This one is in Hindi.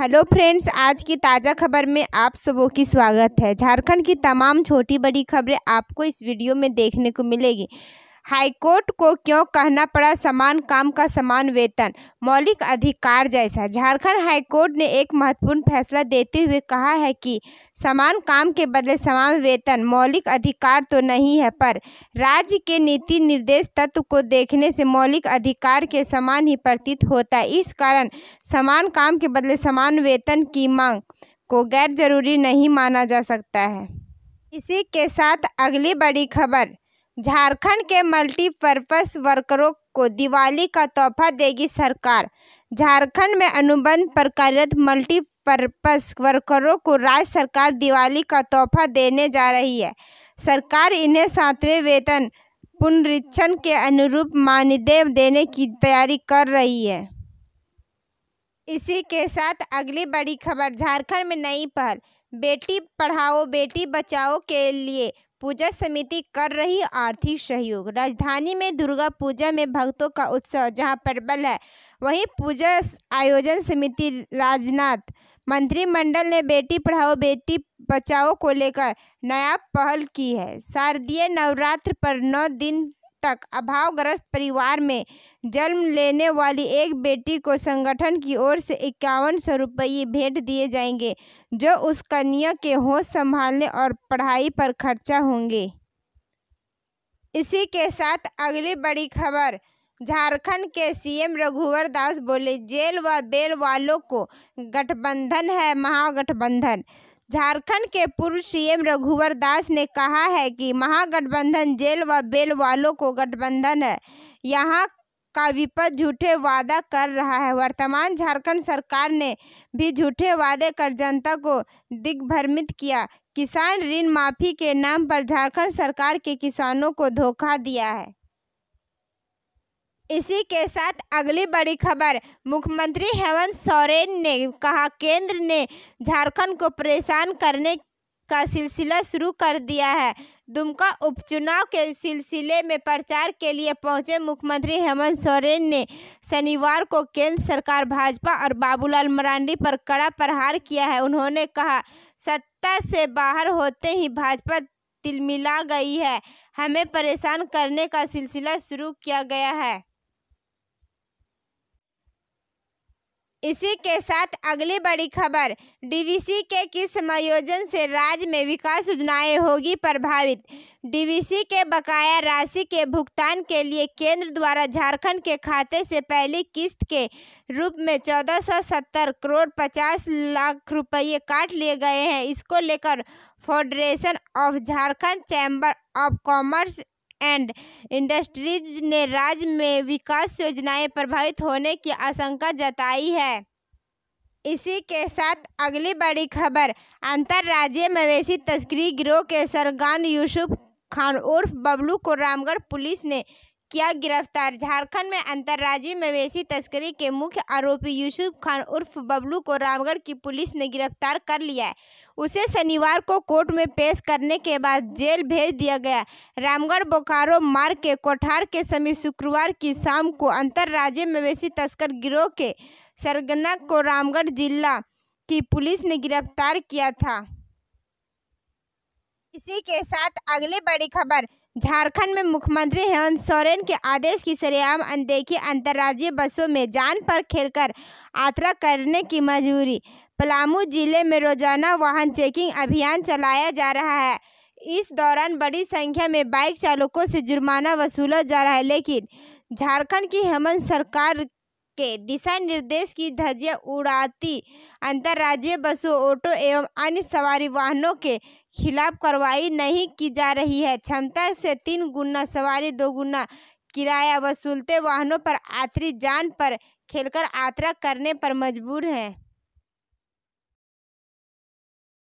हेलो फ्रेंड्स आज की ताज़ा खबर में आप सबों की स्वागत है झारखंड की तमाम छोटी बड़ी खबरें आपको इस वीडियो में देखने को मिलेगी हाईकोर्ट को क्यों कहना पड़ा समान काम का समान वेतन मौलिक अधिकार जैसा झारखंड हाईकोर्ट ने एक महत्वपूर्ण फैसला देते हुए कहा है कि समान काम के बदले समान वेतन मौलिक अधिकार तो नहीं है पर राज्य के नीति निर्देश तत्व को देखने से मौलिक अधिकार के समान ही प्रतीत होता है इस कारण समान काम के बदले समान वेतन की मांग को गैर जरूरी नहीं माना जा सकता है इसी के साथ अगली बड़ी खबर झारखंड के मल्टीपर्पज वर्करों को दिवाली का तोहफा देगी सरकार झारखंड में अनुबंध पर कार्यरत मल्टीपर्पज वर्करों को राज्य सरकार दिवाली का तोहफा देने जा रही है सरकार इन्हें सातवें वेतन पुनरीक्षण के अनुरूप मानदेय देने की तैयारी कर रही है इसी के साथ अगली बड़ी खबर झारखंड में नई पहल बेटी पढ़ाओ बेटी बचाओ के लिए पूजा समिति कर रही आर्थिक सहयोग राजधानी में दुर्गा पूजा में भक्तों का उत्सव जहां प्रबल है वहीं पूजा आयोजन समिति राजनाथ मंत्रिमंडल ने बेटी पढ़ाओ बेटी बचाओ को लेकर नया पहल की है शारदीय नवरात्र पर नौ दिन तक अभावग्रस्त परिवार में जन्म लेने वाली एक बेटी को संगठन की ओर से इक्यावन सौ रुपये भेंट दिए जाएंगे जो उस कन्या के होश संभालने और पढ़ाई पर खर्चा होंगे इसी के साथ अगली बड़ी खबर झारखंड के सीएम रघुवर दास बोले जेल व वा बेल वालों को गठबंधन है महागठबंधन झारखंड के पूर्व सीएम रघुवर दास ने कहा है कि महागठबंधन जेल व बेल वालों को गठबंधन है यहाँ का विपक्ष झूठे वादा कर रहा है वर्तमान झारखंड सरकार ने भी झूठे वादे कर जनता को दिग्भ्रमित किया किसान ऋण माफी के नाम पर झारखंड सरकार के किसानों को धोखा दिया है इसी के साथ अगली बड़ी खबर मुख्यमंत्री हेमंत सोरेन ने कहा केंद्र ने झारखंड को परेशान करने का सिलसिला शुरू कर दिया है दुमका उपचुनाव के सिलसिले में प्रचार के लिए पहुंचे मुख्यमंत्री हेमंत सोरेन ने शनिवार को केंद्र सरकार भाजपा और बाबूलाल मरांडी पर कड़ा प्रहार किया है उन्होंने कहा सत्ता से बाहर होते ही भाजपा तिलमिला गई है हमें परेशान करने का सिलसिला शुरू किया गया है इसी के साथ अगली बड़ी खबर डीवीसी के किस समायोजन से राज्य में विकास योजनाएं होगी प्रभावित डीवीसी के बकाया राशि के भुगतान के लिए केंद्र द्वारा झारखंड के खाते से पहली किस्त के रूप में 1470 करोड़ 50 लाख रुपए काट लिए गए हैं इसको लेकर federation of Jharkhand chamber of commerce and industries ने राज्य में विकास योजनाएं प्रभावित होने की आशंका जताई है इसी के साथ अगली बड़ी खबर अंतर्राज्यीय मवेशी तस्करी गिरोह के सरगान यूसुफ खान उर्फ बबलू को रामगढ़ पुलिस ने किया गिरफ्तार झारखंड में अंतर्राज्यीय मवेशी तस्करी के मुख्य आरोपी यूसुफ खान उर्फ बबलू को रामगढ़ की पुलिस ने गिरफ्तार कर लिया है उसे शनिवार को कोर्ट में पेश करने के बाद जेल भेज दिया गया रामगढ़ बोकारो मार्ग के कोठार के समीप शुक्रवार की शाम को अंतर्राज्य मवेशी तस्कर गिरोह के सरगना को रामगढ़ जिला की पुलिस ने गिरफ्तार किया था इसी के साथ अगली बड़ी खबर झारखंड में मुख्यमंत्री हेमंत सोरेन के आदेश की सरेआम अनदेखी अंतर्राज्यीय बसों में जान पर खेलकर यात्रा करने की मजबूरी पलामू जिले में रोजाना वाहन चेकिंग अभियान चलाया जा रहा है इस दौरान बड़ी संख्या में बाइक चालकों से जुर्माना वसूला जा रहा है लेकिन झारखंड की हेमंत सरकार के दिशा निर्देश की धज्जियां उड़ाती अंतर्राज्यीय बसों ऑटो एवं अन्य सवारी वाहनों के खिलाफ कार्रवाई नहीं की जा रही है क्षमता से तीन गुना सवारी दो गुना किराया वसूलते वाहनों पर यात्री जान पर खेलकर यात्रा करने पर मजबूर है